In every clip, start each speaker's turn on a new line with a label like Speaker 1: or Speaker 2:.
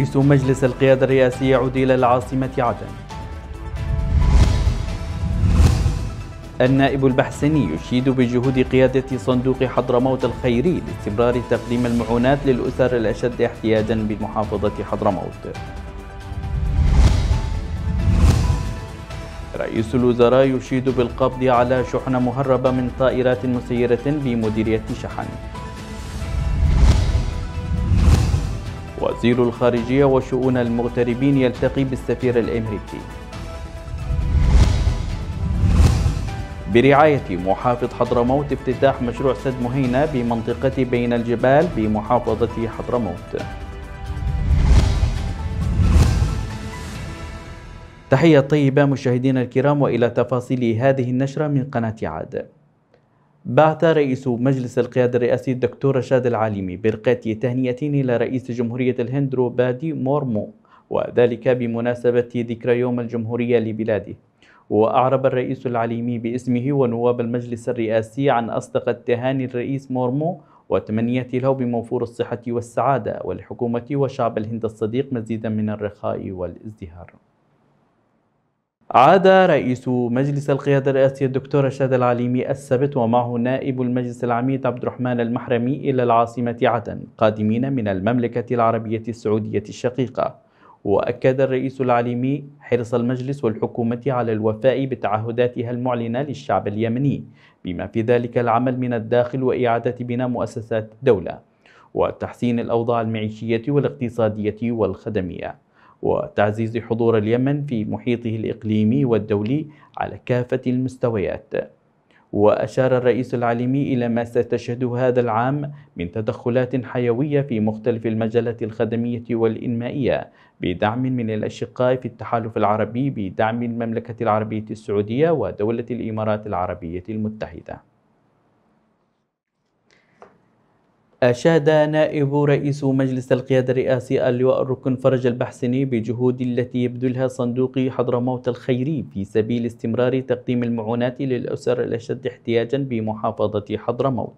Speaker 1: رئيس مجلس القيادة الرئاسي يعود إلى العاصمة عدن النائب البحسيني يشيد بجهود قيادة صندوق حضرموت الخيري لاستمرار تقديم المعونات للأسر الأشد احتياجا بمحافظة حضرموت رئيس الوزراء يشيد بالقبض على شحنة مهربة من طائرات مسيرة بمديرية شحن وزير الخارجية وشؤون المغتربين يلتقي بالسفير الأمريكي برعاية محافظ حضرموت افتتاح مشروع سد مهينة بمنطقة بين الجبال بمحافظة حضرموت تحية طيبة مشاهدينا الكرام وإلى تفاصيل هذه النشرة من قناة عاد بعث رئيس مجلس القيادة الرئاسي الدكتور رشاد العالمي برقة تهنئة رئيس جمهورية الهند روبادي مورمو وذلك بمناسبة ذكرى يوم الجمهورية لبلاده وأعرب الرئيس العليمي باسمه ونواب المجلس الرئاسي عن أصدق تهاني الرئيس مورمو وتمنيات له بموفور الصحة والسعادة ولحكومة وشعب الهند الصديق مزيدا من الرخاء والازدهار عاد رئيس مجلس القيادة الرئاسي الدكتور رشاد العليمي السبت ومعه نائب المجلس العميد عبد الرحمن المحرمي إلى العاصمة عدن قادمين من المملكة العربية السعودية الشقيقة وأكد الرئيس العليمي حرص المجلس والحكومة على الوفاء بتعهداتها المعلنة للشعب اليمني بما في ذلك العمل من الداخل وإعادة بناء مؤسسات الدولة وتحسين الأوضاع المعيشية والاقتصادية والخدمية وتعزيز حضور اليمن في محيطه الإقليمي والدولي على كافة المستويات وأشار الرئيس العالمي إلى ما ستشهده هذا العام من تدخلات حيوية في مختلف المجالات الخدمية والإنمائية بدعم من الأشقاء في التحالف العربي بدعم المملكة العربية السعودية ودولة الإمارات العربية المتحدة أشاد نائب رئيس مجلس القيادة الرئاسي اللواء الركن فرج البحسني بجهود التي يبذلها صندوق حضرموت الخيري في سبيل استمرار تقديم المعونات للأسر الأشد احتياجا بمحافظة حضرموت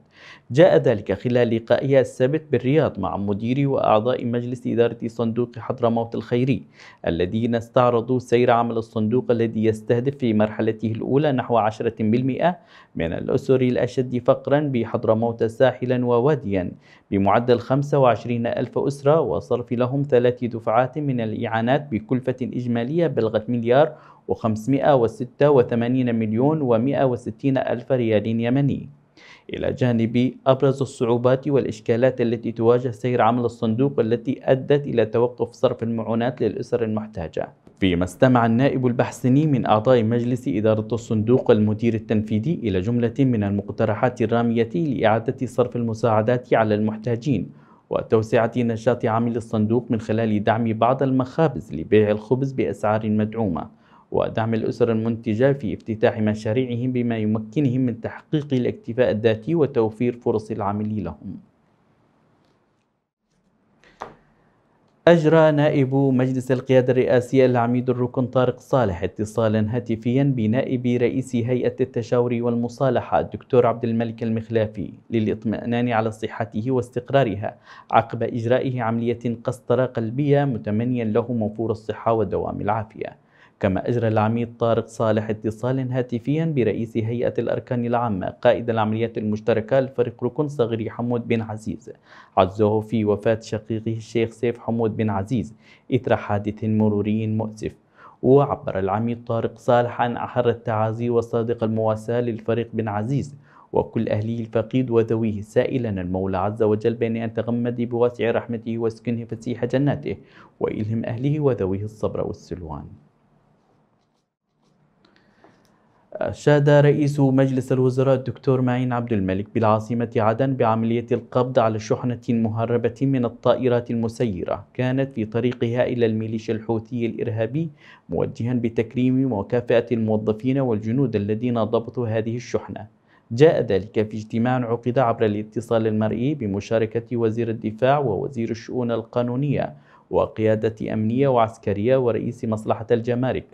Speaker 1: جاء ذلك خلال لقائها السابق بالرياض مع مدير وأعضاء مجلس إدارة صندوق حضرموت الخيري الذين استعرضوا سير عمل الصندوق الذي يستهدف في مرحلته الأولى نحو 10% من الأسر الأشد فقرا بحضرموت ساحلا وواديا بمعدل 25 ألف أسرة وصرف لهم ثلاث دفعات من الإعانات بكلفة إجمالية بلغت مليار و586 مليون و160 ألف ريال يمني إلى جانب أبرز الصعوبات والإشكالات التي تواجه سير عمل الصندوق والتي أدت إلى توقف صرف المعونات للأسر المحتاجة فيما استمع النائب البحسني من أعضاء مجلس إدارة الصندوق المدير التنفيذي إلى جملة من المقترحات الرامية لإعادة صرف المساعدات على المحتاجين وتوسعة نشاط عمل الصندوق من خلال دعم بعض المخابز لبيع الخبز بأسعار مدعومة ودعم الأسر المنتجة في افتتاح مشاريعهم بما يمكنهم من تحقيق الاكتفاء الذاتي وتوفير فرص العمل لهم أجرى نائب مجلس القيادة الرئاسي العميد الركن طارق صالح اتصالا هاتفيا بنائب رئيس هيئة التشاور والمصالحة الدكتور عبد الملك المخلافي للإطمئنان على صحته واستقرارها عقب إجرائه عملية قسطرة قلبية متمنيا له موفور الصحة ودوام العافية كما أجرى العميد طارق صالح اتصالا هاتفيا برئيس هيئة الأركان العامة قائد العمليات المشتركة لفريق ركن صغير حمود بن عزيز عزوه في وفاة شقيقه الشيخ سيف حمود بن عزيز إثر حادث مروري مؤسف وعبر العميد طارق صالح عن أحر التعازي وصادق المواساة للفريق بن عزيز وكل أهله الفقيد وذويه سائلا المولى عز وجل بأن أن بواسع رحمته واسكنه فسيح جناته وإلهم أهله وذويه الصبر والسلوان أشاد رئيس مجلس الوزراء الدكتور معين عبد الملك بالعاصمة عدن بعملية القبض على شحنة مهربة من الطائرات المسيرة كانت في طريقها إلى الميليشيا الحوثي الإرهابي موجها بتكريم ومكافأة الموظفين والجنود الذين ضبطوا هذه الشحنة جاء ذلك في اجتماع عقد عبر الاتصال المرئي بمشاركة وزير الدفاع ووزير الشؤون القانونية وقيادة أمنية وعسكرية ورئيس مصلحة الجمارك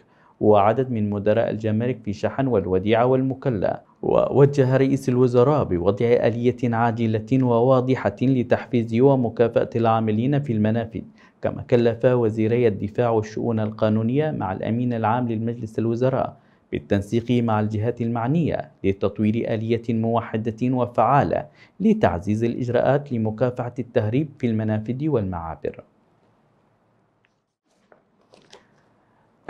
Speaker 1: وعدد من مدراء الجمارك في شحن والوديعة والمكلا ووجه رئيس الوزراء بوضع آلية عاجلة وواضحة لتحفيز ومكافأة العاملين في المنافذ كما كلف وزيري الدفاع والشؤون القانونية مع الأمين العام للمجلس الوزراء بالتنسيق مع الجهات المعنية لتطوير آلية موحدة وفعالة لتعزيز الإجراءات لمكافحة التهريب في المنافذ والمعابر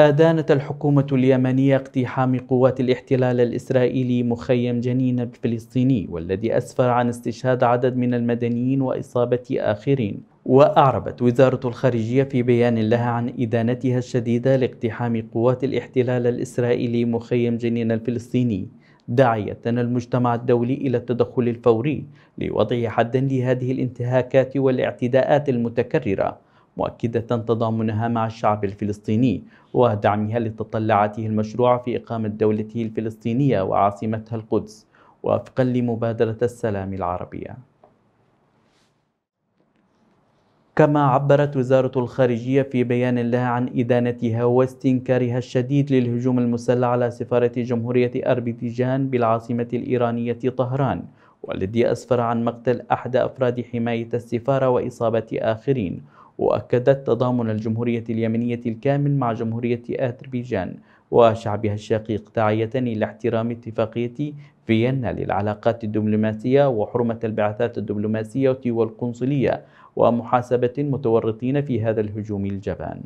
Speaker 1: أدانت الحكومة اليمنية اقتحام قوات الاحتلال الإسرائيلي مخيم جنين الفلسطيني والذي أسفر عن استشهاد عدد من المدنيين وإصابة آخرين وأعربت وزارة الخارجية في بيان لها عن إدانتها الشديدة لاقتحام قوات الاحتلال الإسرائيلي مخيم جنين الفلسطيني داعية المجتمع الدولي إلى التدخل الفوري لوضع حدا لهذه الانتهاكات والاعتداءات المتكررة مؤكدة تضامنها مع الشعب الفلسطيني ودعمها لتطلعاته المشروعة في إقامة دولته الفلسطينية وعاصمتها القدس وفقا لمبادرة السلام العربية كما عبرت وزارة الخارجية في بيان لها عن إدانتها واستنكارها الشديد للهجوم المسلح على سفارة جمهورية أربيجان بالعاصمة الإيرانية طهران والذي أسفر عن مقتل أحد أفراد حماية السفارة وإصابة آخرين وأكدت تضامن الجمهورية اليمنية الكامل مع جمهورية أذربيجان وشعبها الشقيق داعية إلى احترام اتفاقية فيينا للعلاقات الدبلوماسية وحرمة البعثات الدبلوماسية والقنصلية ومحاسبة المتورطين في هذا الهجوم الجبان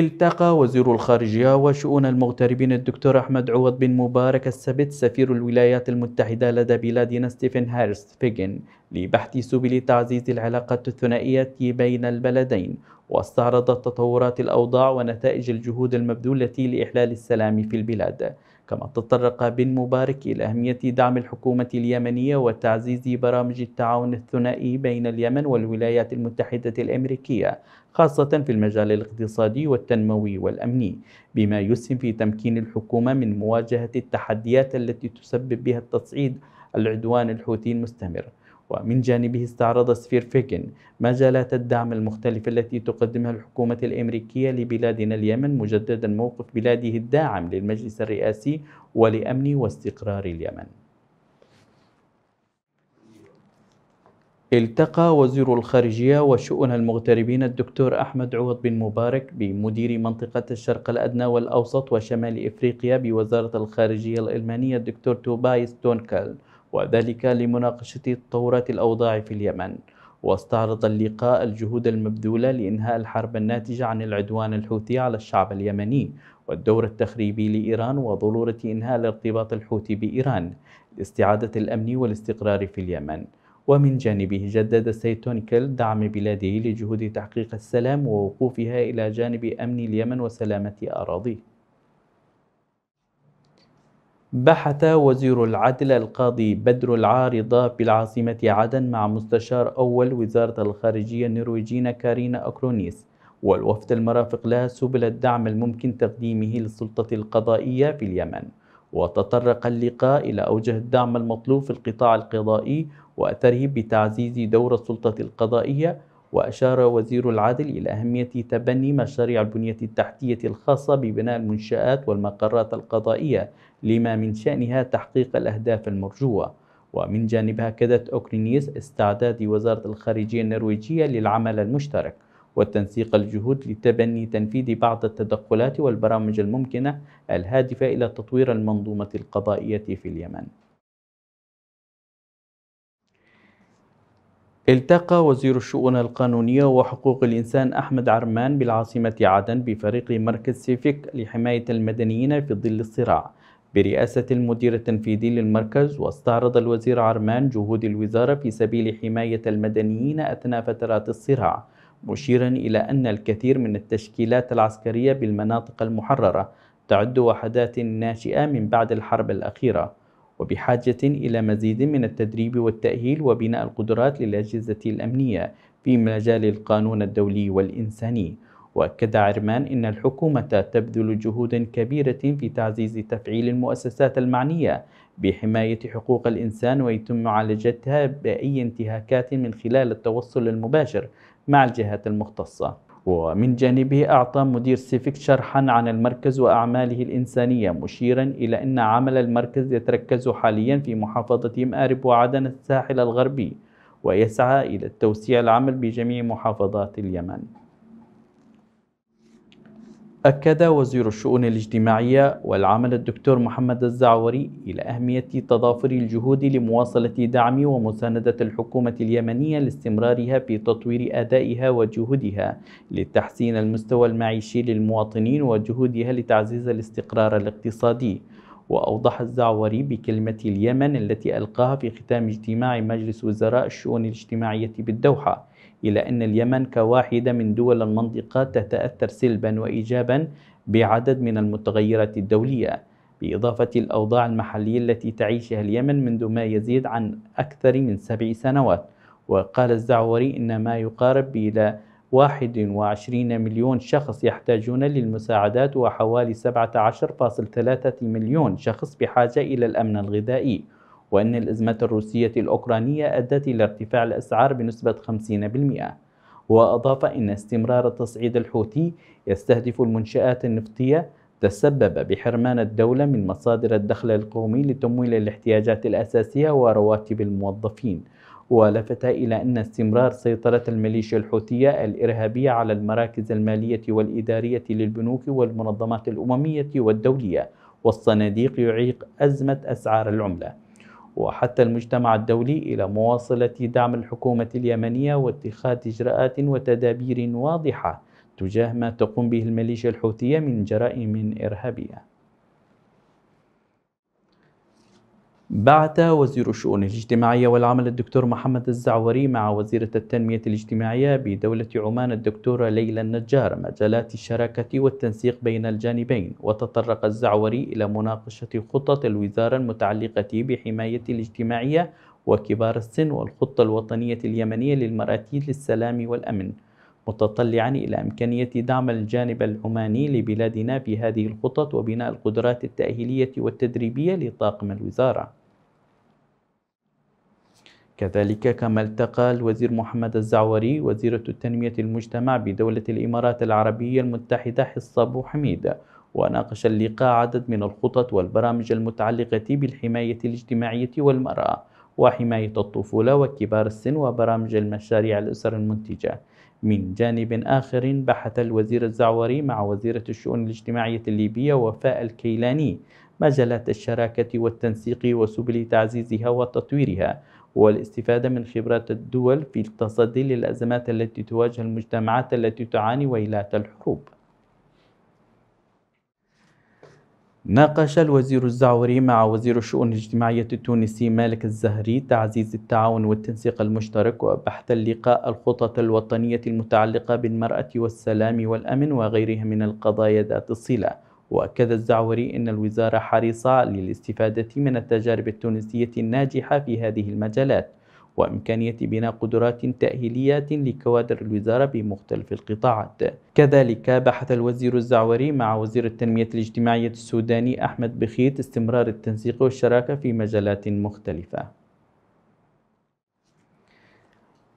Speaker 1: التقى وزير الخارجية وشؤون المغتربين الدكتور أحمد عوض بن مبارك السبت سفير الولايات المتحدة لدى بلادنا ستيفن هيرست فيجن لبحث سبل تعزيز العلاقات الثنائية بين البلدين واستعرض تطورات الأوضاع ونتائج الجهود المبذولة لإحلال السلام في البلاد كما تطرق بن مبارك إلى أهمية دعم الحكومة اليمنية وتعزيز برامج التعاون الثنائي بين اليمن والولايات المتحدة الأمريكية خاصة في المجال الاقتصادي والتنموي والأمني بما يسهم في تمكين الحكومة من مواجهة التحديات التي تسبب بها التصعيد العدوان الحوثي المستمر ومن جانبه استعرض سفير فيكن مجالات الدعم المختلفة التي تقدمها الحكومة الأمريكية لبلادنا اليمن مجددا موقف بلاده الداعم للمجلس الرئاسي ولأمن واستقرار اليمن التقى وزير الخارجية وشؤون المغتربين الدكتور أحمد عوض بن مبارك بمدير منطقة الشرق الأدنى والأوسط وشمال إفريقيا بوزارة الخارجية الألمانية الدكتور توبايس تونكل وذلك لمناقشة تطورات الأوضاع في اليمن واستعرض اللقاء الجهود المبذولة لإنهاء الحرب الناتجة عن العدوان الحوثي على الشعب اليمني والدور التخريبي لإيران وضرورة إنهاء الارتباط الحوثي بإيران لاستعادة الأمن والاستقرار في اليمن ومن جانبه جدد السيد تونيكل دعم بلاده لجهود تحقيق السلام ووقوفها إلى جانب أمن اليمن وسلامة أراضيه بحث وزير العدل القاضي بدر العارضة بالعاصمة عدن مع مستشار أول وزارة الخارجية النرويجية كارينا أكرونيس والوفد المرافق لها سبل الدعم الممكن تقديمه للسلطة القضائية في اليمن وتطرق اللقاء إلى أوجه الدعم المطلوب في القطاع القضائي وأثره بتعزيز دور السلطة القضائية وأشار وزير العدل إلى أهمية تبني مشاريع البنية التحتية الخاصة ببناء المنشآت والمقرات القضائية لما من شأنها تحقيق الأهداف المرجوة ومن جانبها كدت أوكرينيس استعداد وزارة الخارجية النرويجية للعمل المشترك وتنسيق الجهود لتبني تنفيذ بعض التدخلات والبرامج الممكنة الهادفة إلى تطوير المنظومة القضائية في اليمن التقى وزير الشؤون القانونية وحقوق الإنسان أحمد عرمان بالعاصمة عدن بفريق مركز سيفيك لحماية المدنيين في ظل الصراع برئاسة المدير التنفيذي للمركز واستعرض الوزير عرمان جهود الوزارة في سبيل حماية المدنيين أثناء فترات الصراع مشيرا إلى أن الكثير من التشكيلات العسكرية بالمناطق المحررة تعد وحدات ناشئة من بعد الحرب الأخيرة وبحاجة إلى مزيد من التدريب والتأهيل وبناء القدرات للأجهزة الأمنية في مجال القانون الدولي والإنساني وأكد عرمان إن الحكومة تبذل جهودا كبيرة في تعزيز تفعيل المؤسسات المعنية بحماية حقوق الإنسان ويتم معالجتها بأي انتهاكات من خلال التوصل المباشر مع الجهات المختصة ومن جانبه أعطى مدير سيفيك شرحا عن المركز وأعماله الإنسانية مشيرا إلى أن عمل المركز يتركز حاليا في محافظة مآرب وعدن الساحل الغربي ويسعى إلى توسيع العمل بجميع محافظات اليمن أكد وزير الشؤون الاجتماعية والعمل الدكتور محمد الزعوري إلى أهمية تضافر الجهود لمواصلة دعم ومساندة الحكومة اليمنية لاستمرارها في تطوير أدائها وجهودها لتحسين المستوى المعيشي للمواطنين وجهودها لتعزيز الاستقرار الاقتصادي وأوضح الزعوري بكلمة اليمن التي ألقاها في ختام اجتماع مجلس وزراء الشؤون الاجتماعية بالدوحة إلى أن اليمن كواحدة من دول المنطقة تتأثر سلبا وإيجابا بعدد من المتغيرات الدولية بإضافة الأوضاع المحلية التي تعيشها اليمن منذ ما يزيد عن أكثر من سبع سنوات وقال الزعوري إن ما يقارب إلى 21 مليون شخص يحتاجون للمساعدات وحوالي 17.3 مليون شخص بحاجة إلى الأمن الغذائي وأن الأزمة الروسية الأوكرانية أدت إلى ارتفاع الأسعار بنسبة 50% وأضاف إن استمرار التصعيد الحوثي يستهدف المنشآت النفطية تسبب بحرمان الدولة من مصادر الدخل القومي لتمويل الاحتياجات الأساسية ورواتب الموظفين ولفت إلى أن استمرار سيطرة الميليشيا الحوثية الإرهابية على المراكز المالية والإدارية للبنوك والمنظمات الأممية والدولية والصناديق يعيق أزمة أسعار العملة وحتى المجتمع الدولي إلى مواصلة دعم الحكومة اليمنية واتخاذ إجراءات وتدابير واضحة تجاه ما تقوم به الميليشيا الحوثية من جرائم إرهابية بعث وزير الشؤون الاجتماعية والعمل الدكتور محمد الزعوري مع وزيرة التنمية الاجتماعية بدولة عمان الدكتورة ليلى النجار مجالات الشراكة والتنسيق بين الجانبين وتطرق الزعوري إلى مناقشة خطط الوزارة المتعلقة بحماية الاجتماعية وكبار السن والخطة الوطنية اليمنية للمرأة للسلام والأمن متطلعا إلى إمكانية دعم الجانب العماني لبلادنا في هذه الخطط وبناء القدرات التأهيلية والتدريبية لطاقم الوزارة كذلك كما التقى الوزير محمد الزعوري وزيرة التنمية المجتمع بدولة الإمارات العربية المتحدة حصة أبو حميد وناقش اللقاء عدد من الخطط والبرامج المتعلقة بالحماية الاجتماعية والمرأة وحماية الطفولة وكبار السن وبرامج المشاريع الأسر المنتجة من جانب آخر بحث الوزير الزعوري مع وزيرة الشؤون الاجتماعية الليبية وفاء الكيلاني مجالات الشراكة والتنسيق وسبل تعزيزها وتطويرها والاستفادة من خبرات الدول في التصدي للأزمات التي تواجه المجتمعات التي تعاني ويلات الحروب ناقش الوزير الزعوري مع وزير الشؤون الاجتماعية التونسي مالك الزهري تعزيز التعاون والتنسيق المشترك وبحث اللقاء الخطط الوطنية المتعلقة بالمرأة والسلام والأمن وغيرها من القضايا ذات الصلة وأكد الزعوري أن الوزارة حريصة للاستفادة من التجارب التونسية الناجحة في هذه المجالات وإمكانية بناء قدرات تأهيلية لكوادر الوزارة بمختلف القطاعات كذلك بحث الوزير الزعوري مع وزير التنمية الاجتماعية السوداني أحمد بخيت استمرار التنسيق والشراكة في مجالات مختلفة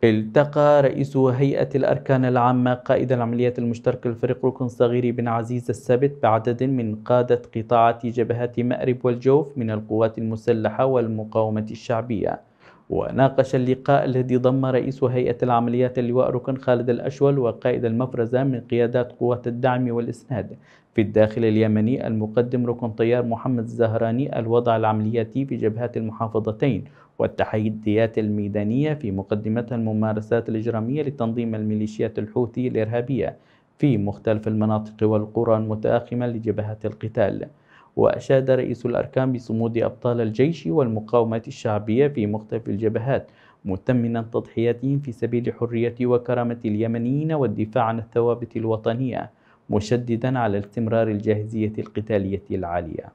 Speaker 1: التقى رئيس هيئة الأركان العامة قائد العمليات المشتركة الفريق ركن صغير بن عزيز السبت بعدد من قادة قطاعات جبهات مأرب والجوف من القوات المسلحة والمقاومة الشعبية وناقش اللقاء الذي ضم رئيس هيئة العمليات اللواء ركن خالد الأشول وقائد المفرزة من قيادات قوات الدعم والإسناد في الداخل اليمني المقدم ركن طيار محمد الزهراني الوضع العملياتي في جبهات المحافظتين والتحديات الميدانية في مقدمتها الممارسات الإجرامية لتنظيم الميليشيات الحوثي الإرهابية في مختلف المناطق والقرى المتآخمة لجبهات القتال وأشاد رئيس الأركان بصمود أبطال الجيش والمقاومة الشعبية في مختلف الجبهات متمنا تضحياتهم في سبيل حرية وكرامة اليمنيين والدفاع عن الثوابت الوطنية مشددا على استمرار الجاهزية القتالية العالية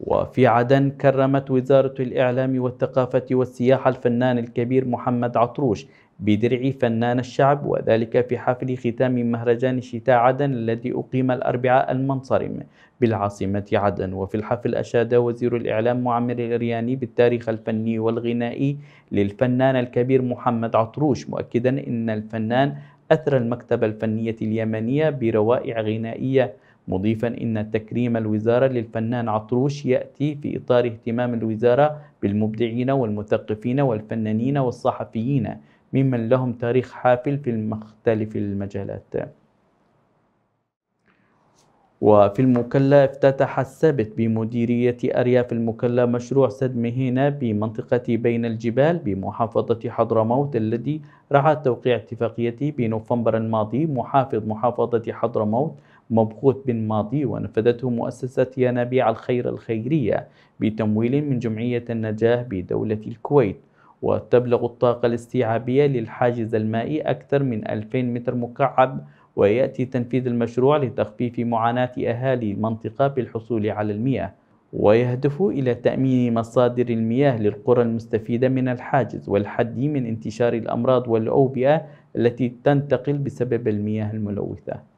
Speaker 1: وفي عدن كرمت وزارة الإعلام والثقافة والسياحة الفنان الكبير محمد عطروش بدرع فنان الشعب وذلك في حفل ختام مهرجان شتاء عدن الذي أقيم الأربعاء المنصرم بالعاصمة عدن وفي الحفل أشاد وزير الإعلام معمر الرياني بالتاريخ الفني والغنائي للفنان الكبير محمد عطروش مؤكدا أن الفنان أثرى المكتبة الفنية اليمنية بروائع غنائية مضيفا ان تكريم الوزاره للفنان عطروش ياتي في اطار اهتمام الوزاره بالمبدعين والمثقفين والفنانين والصحفيين ممن لهم تاريخ حافل في مختلف المجالات وفي المكلا افتتح السبت بمديرية أرياف المكلا مشروع سد مهينة بمنطقة بين الجبال بمحافظة حضرموت الذي رعى توقيع اتفاقيته بنوفمبر الماضي محافظ محافظة حضرموت مبخوت بن ماضي ونفذته مؤسسة ينابيع الخير الخيرية بتمويل من جمعية النجاة بدولة الكويت وتبلغ الطاقة الاستيعابية للحاجز المائي أكثر من 2000 متر مكعب ويأتي تنفيذ المشروع لتخفيف معاناة أهالي المنطقة بالحصول على المياه ويهدف إلى تأمين مصادر المياه للقرى المستفيدة من الحاجز والحد من انتشار الأمراض والأوبئة التي تنتقل بسبب المياه الملوثة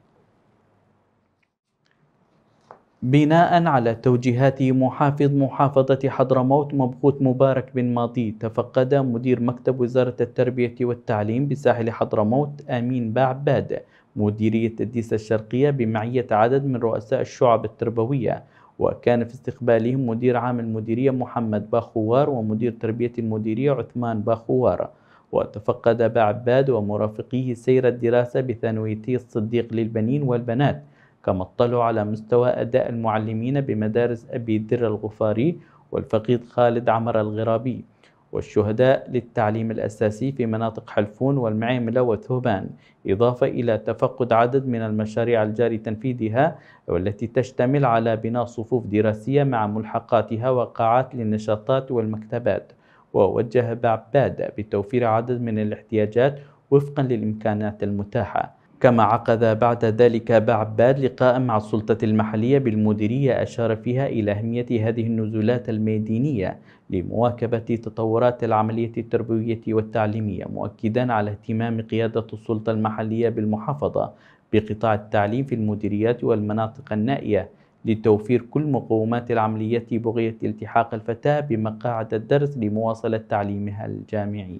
Speaker 1: بناء على توجيهات محافظ محافظة حضرموت مبخوت مبارك بن ماضي تفقد مدير مكتب وزارة التربية والتعليم بساحل حضرموت أمين باعباد مديرية الديسة الشرقية بمعية عدد من رؤساء الشعب التربوية وكان في استقبالهم مدير عام المديرية محمد باخوار ومدير تربية المديرية عثمان باخوار وتفقد باعباد ومرافقيه سير الدراسة بثانويتي الصديق للبنين والبنات كما اطلعوا على مستوى أداء المعلمين بمدارس أبي الدر الغفاري والفقيد خالد عمر الغرابي والشهداء للتعليم الأساسي في مناطق حلفون والمعيملة وثوبان إضافة إلى تفقد عدد من المشاريع الجاري تنفيذها والتي تشتمل على بناء صفوف دراسية مع ملحقاتها وقاعات للنشاطات والمكتبات ووجه بعبادة بتوفير عدد من الاحتياجات وفقا للإمكانات المتاحة كما عقد بعد ذلك بعباد لقاء مع السلطة المحلية بالمديرية أشار فيها إلى أهمية هذه النزولات الميدانية لمواكبة تطورات العملية التربوية والتعليمية مؤكدا على اهتمام قيادة السلطة المحلية بالمحافظة بقطاع التعليم في المديريات والمناطق النائية لتوفير كل مقومات العملية بغية التحاق الفتاة بمقاعد الدرس لمواصلة تعليمها الجامعي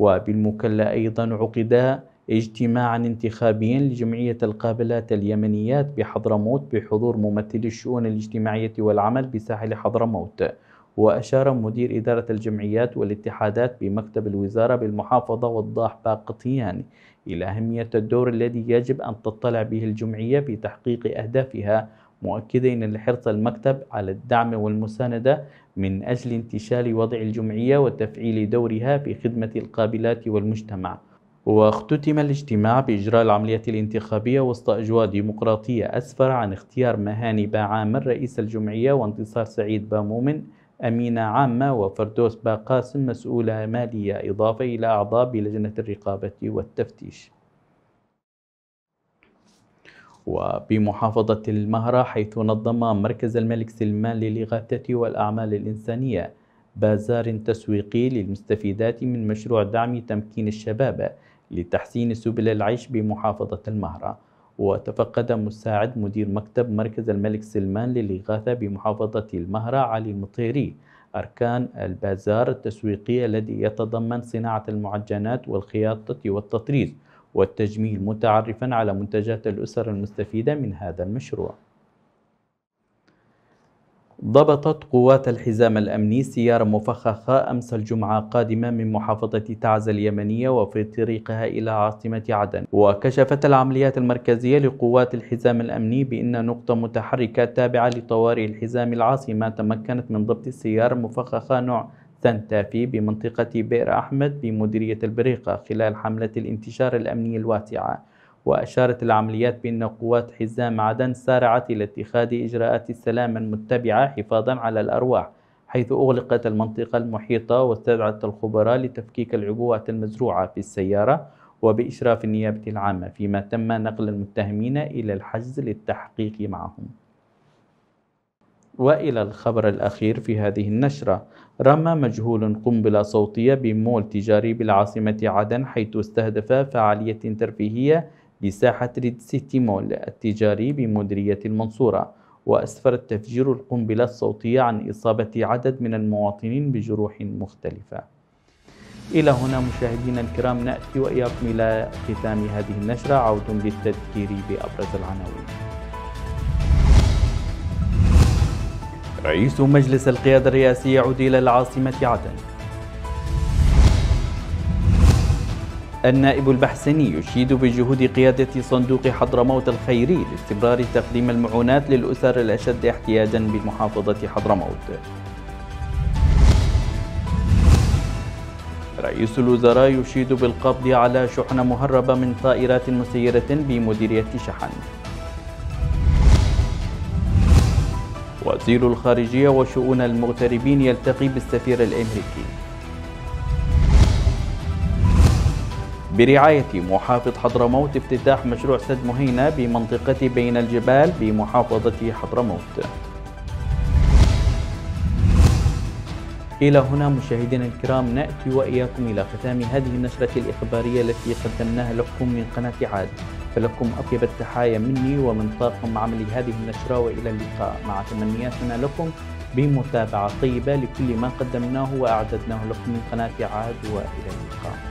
Speaker 1: وبالمكلا أيضا عقد اجتماعا انتخابيا لجمعية القابلات اليمنيات بحضرموت بحضور ممثلي الشؤون الاجتماعية والعمل بساحل حضرموت وأشار مدير إدارة الجمعيات والاتحادات بمكتب الوزارة بالمحافظة والضاح باقطيان إلى أهمية الدور الذي يجب أن تطلع به الجمعية في تحقيق أهدافها مؤكدين الحرص المكتب على الدعم والمساندة من أجل انتشال وضع الجمعية وتفعيل دورها في خدمة القابلات والمجتمع واختتم الاجتماع بإجراء العملية الانتخابية وسط أجواء ديمقراطية أسفر عن اختيار مهاني باعامر رئيس الجمعية وانتصار سعيد بامومن أمينة عامة وفردوس باقاسم مسؤولة مالية إضافة إلى أعضاء بلجنة الرقابة والتفتيش وبمحافظة المهرة حيث نظم مركز الملك سلمان للإغاثة والأعمال الإنسانية بازار تسويقي للمستفيدات من مشروع دعم تمكين الشباب لتحسين سبل العيش بمحافظة المهرة وتفقد مساعد مدير مكتب مركز الملك سلمان للإغاثة بمحافظة المهرة علي المطيري أركان البازار التسويقي الذي يتضمن صناعة المعجنات والخياطة والتطريز والتجميل متعرفا على منتجات الأسر المستفيدة من هذا المشروع ضبطت قوات الحزام الأمني سيارة مفخخة أمس الجمعة قادمة من محافظة تعز اليمنية وفي طريقها إلى عاصمة عدن وكشفت العمليات المركزية لقوات الحزام الأمني بأن نقطة متحركة تابعة لطوارئ الحزام العاصمة تمكنت من ضبط السيارة المفخخة نوع تنتفي بمنطقة بئر أحمد بمديرية البريقة خلال حملة الانتشار الأمني الواسعة وأشارت العمليات بأن قوات حزام عدن سارعت إلى اتخاذ إجراءات السلام المتبعة حفاظا على الأرواح حيث أغلقت المنطقة المحيطة واستدعت الخبراء لتفكيك العبوات المزروعة في السيارة وبإشراف النيابة العامة فيما تم نقل المتهمين إلى الحجز للتحقيق معهم وإلى الخبر الأخير في هذه النشرة رمى مجهول قنبلة صوتية بمول تجاري بالعاصمة عدن حيث استهدف فعالية ترفيهية بساحة ريد سيتي مول التجاري بمديرية المنصورة وأسفر تفجير القنبلة الصوتية عن إصابة عدد من المواطنين بجروح مختلفة إلى هنا مشاهدينا الكرام نأتي وإياكم إلى ختام هذه النشرة عود للتذكير بأبرز العناوين رئيس مجلس القيادة الرئاسي يعود إلى العاصمة عدن النائب البحسيني يشيد بجهود قيادة صندوق حضرموت الخيري لاستمرار تقديم المعونات للأسر الأشد احتياجا بمحافظة حضرموت رئيس الوزراء يشيد بالقبض على شحنة مهربة من طائرات مسيرة بمديرية شحن وزير الخارجية وشؤون المغتربين يلتقي بالسفير الأمريكي برعاية محافظ حضرموت افتتاح مشروع سد مهينة بمنطقة بين الجبال بمحافظة حضرموت إلى هنا مشاهدينا الكرام نأتي وإياكم إلى ختام هذه النشرة الإخبارية التي قدمناها لكم من قناة عاد فلكم أطيب التحايا مني ومن طاقم عمل هذه النشرة وإلى اللقاء مع تمنياتنا لكم بمتابعة طيبة لكل ما قدمناه وأعددناه لكم من قناة عاد وإلى اللقاء